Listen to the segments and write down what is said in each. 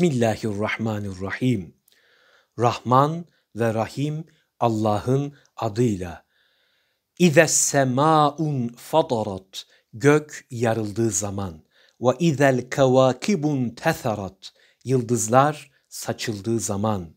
Bismillahirrahmanirrahim. Rahman ve Rahim Allah'ın adıyla. İze semaun fadarat. Gök yarıldığı zaman. Ve izel kevakibun tesarat. Yıldızlar saçıldığı zaman.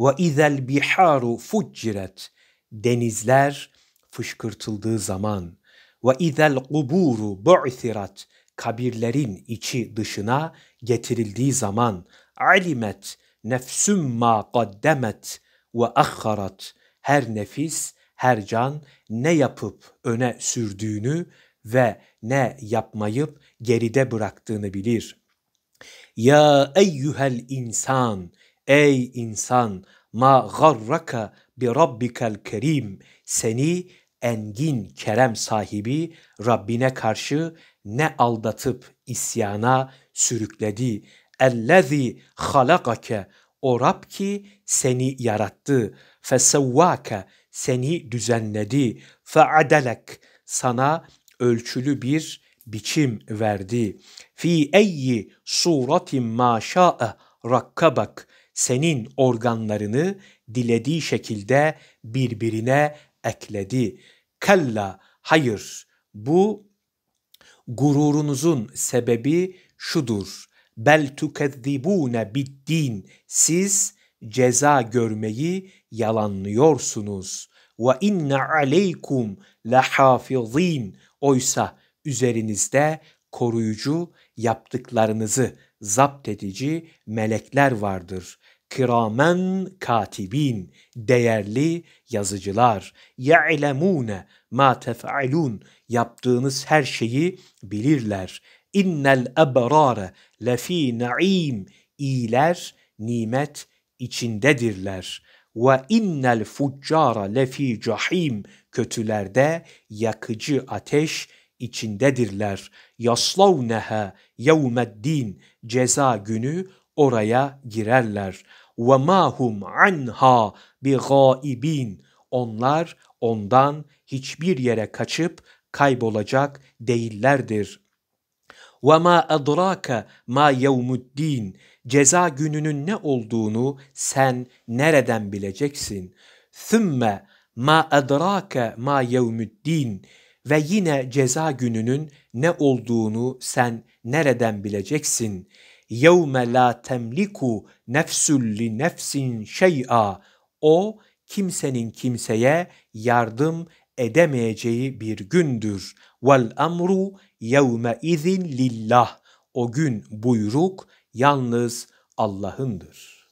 Ve izel biharu fucciret. Denizler fışkırtıldığı zaman. Ve izel kuburu bu'thirat kabirlerin içi dışına getirildiği zaman alimet nefsüm ma qaddemet ve ahharat her nefis her can ne yapıp öne sürdüğünü ve ne yapmayıp geride bıraktığını bilir. Ya eyyuhel insan, ey insan, ma garraka bi rabbikel kerim, seni engin kerem sahibi Rabbine karşı ne aldatıp isyana sürükledi. Ellezî halakake o Rab ki seni yarattı. Fesevvâke seni düzenledi. Feadelek sana ölçülü bir biçim verdi. Fi eyyi suratin ma şa'e rakkabak senin organlarını dilediği şekilde birbirine ekledi. Kalla hayır bu gururunuzun sebebi şudur. Bel tukezzibune biddin siz ceza görmeyi yalanlıyorsunuz. Ve inne aleykum lahafizin oysa üzerinizde koruyucu yaptıklarınızı zapt edici melekler vardır kiramen katibin değerli yazıcılar ya'lemune ma tef'alun yaptığınız her şeyi bilirler. İnnel ebrare lefi naim iyiler nimet içindedirler. Ve innel fuccara lefi cahim kötülerde yakıcı ateş içindedirler. Yaslavneha yevmeddin ceza günü oraya girerler ve mahum anha bi gaibin. Onlar ondan hiçbir yere kaçıp kaybolacak değillerdir. Ve ma adraka ma yevmuddin. Ceza gününün ne olduğunu sen nereden bileceksin? Thumma ma adraka ma yevmuddin ve yine ceza gününün ne olduğunu sen nereden bileceksin?'' يَوْمَ لَا تَمْلِكُ نَفْسٌ nefsin şeya O kimsenin kimseye yardım edemeyeceği bir gündür. Vel amru yevme izin lillah. O gün buyruk yalnız Allah'ındır.